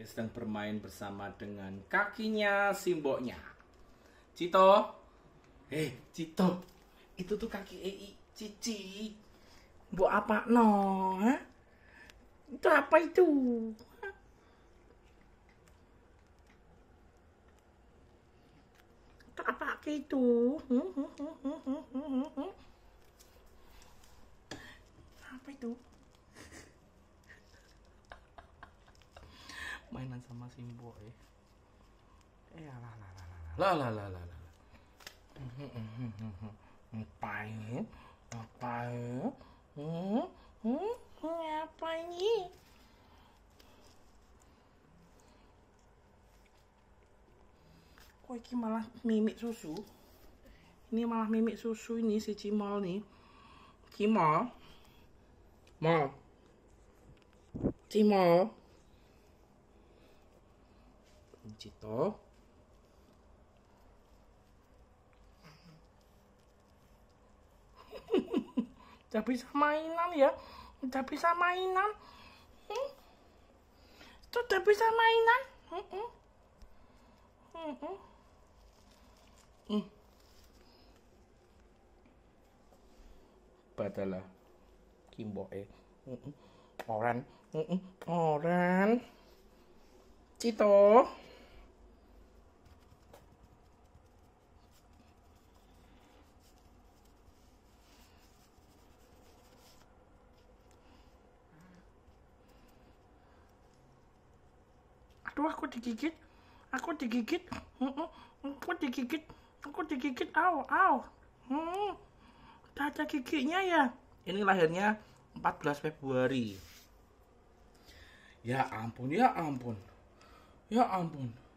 Dia sedang bermain bersama dengan kakinya simboknya. Cito, eh Cito, itu tuh kaki Ei Cici. Bu apa no? Ha? Itu apa itu? Itu apa itu? Apa itu? mainan sama Simbo ya eh, eh lah lah lah lah lah lah lah lah ngapain ngapain hmm hmm ngapain kok ini malah mimik susu ini malah mimik susu ini si cimol nih cimol mal cimol kunci to. Tidak bisa mainan ya. Tidak bisa mainan. Itu tidak bisa mainan. Hmm Kimbo Hmm -hmm. Hmm. hmm. hmm. Badala hmm, Cito. aduh aku digigit aku digigit aku digigit aku digigit aw aw hmm, ada giginya ya ini lahirnya 14 Februari ya ampun ya ampun ya ampun